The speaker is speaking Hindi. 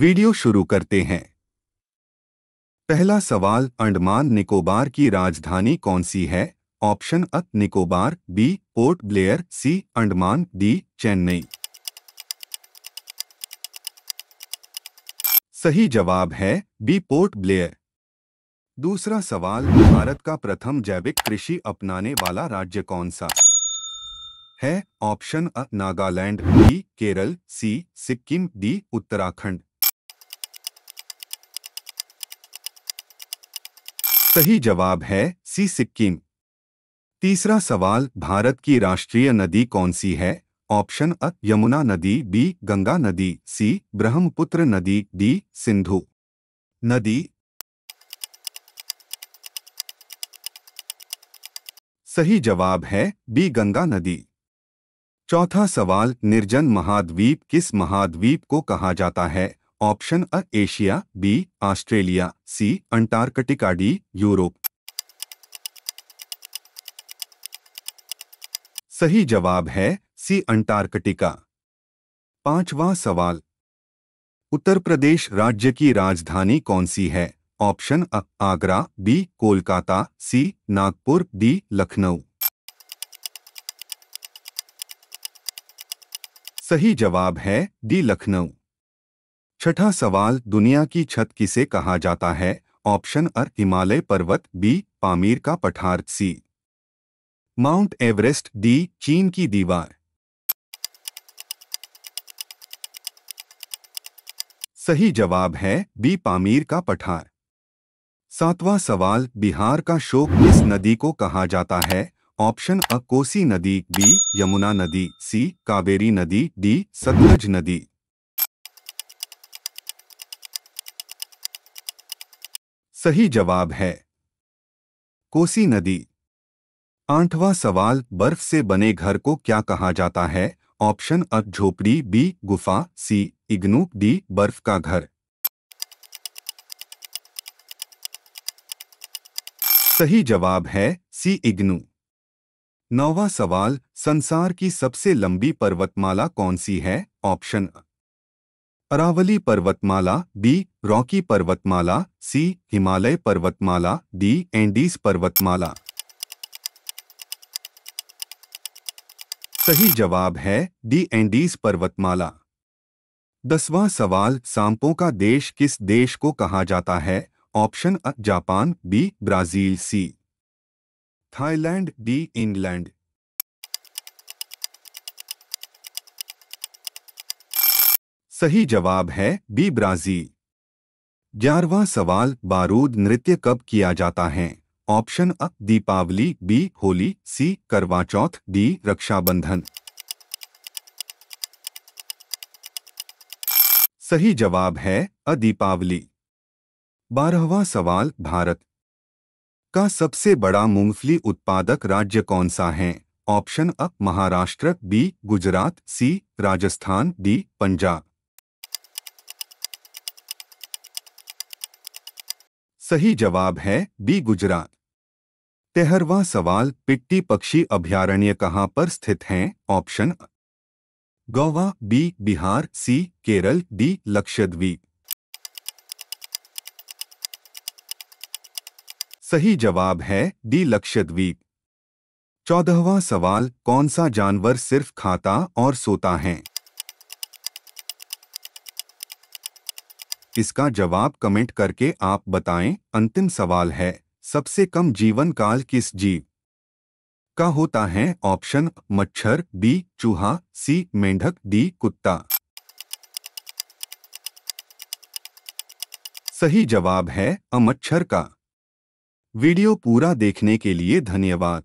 वीडियो शुरू करते हैं पहला सवाल अंडमान निकोबार की राजधानी कौन सी है option A Nicobar B Port Blair C Andaman D Chennai सही जवाब है बी पोर्ट ब्लेयर दूसरा सवाल भारत का प्रथम जैविक कृषि अपनाने वाला राज्य कौन सा है option A Nagaland B Kerala C Sikkim D Uttarakhand सही जवाब है सी सिक्किम तीसरा सवाल भारत की राष्ट्रीय नदी कौन सी है ऑप्शन अ यमुना नदी बी गंगा नदी सी ब्रह्मपुत्र नदी डी सिंधु नदी सही जवाब है बी गंगा नदी चौथा सवाल निर्जन महाद्वीप किस महाद्वीप को कहा जाता है option A Asia B Australia C Antarctica D Europe सही जवाब है सी अंटार्कटिका पांचवा सवाल उत्तर प्रदेश राज्य की राजधानी कौन सी है option A Agra B Kolkata C Nagpur D Lucknow सही जवाब है डी लखनऊ छठा सवाल दुनिया की छत किसे कहा जाता है ऑप्शन अ हिमालय पर्वत बी पामीर का पठार सी माउंट एवरेस्ट डी चीन की दीवार सही जवाब है बी पामीर का पठार सातवां सवाल बिहार का शोक किस नदी को कहा जाता है ऑप्शन अ कोसी नदी बी यमुना नदी सी कावेरी नदी डी सतलज नदी सही जवाब है कोसी नदी आठवां सवाल बर्फ से बने घर को क्या कहा जाता है ऑप्शन अ झोपड़ी बी गुफा सी इग्नू डी बर्फ का घर सही जवाब है सी इग्नू नौवा सवाल संसार की सबसे लंबी पर्वतमाला कौन सी है ऑप्शन अरावली पर्वतमाला बी रॉकी पर्वतमाला सी हिमालय पर्वतमाला डी एंडीज पर्वतमाला सही जवाब है डी एंडीज पर्वतमाला दसवां सवाल सांपों का देश किस देश को कहा जाता है option A Japan B Brazil C Thailand D England सही जवाब है बी ब्राजील ग्यारहवा सवाल बारूद नृत्य कब किया जाता है option A Deepawali B Holi C Karwa Chauth D Rakshabandhan सही जवाब है अ दीपावली बारहवा सवाल भारत का सबसे बड़ा मूंगफली उत्पादक राज्य कौन सा है option A Maharashtra B Gujarat C Rajasthan D Punjab सही जवाब है बी गुजरात तेहरवा सवाल पिट्टी पक्षी अभ्यारण्य कहाँ पर स्थित हैं option Goa B Bihar C Kerala D Lakshadweep सही जवाब है डी लक्षद्वीप चौदहवा सवाल कौन सा जानवर सिर्फ खाता और सोता है इसका जवाब कमेंट करके आप बताएं अंतिम सवाल है सबसे कम जीवन काल किस जीव का होता है ऑप्शन मच्छर बी चूहा सी मेंढक डी कुत्ता सही जवाब है अमच्छर का वीडियो पूरा देखने के लिए धन्यवाद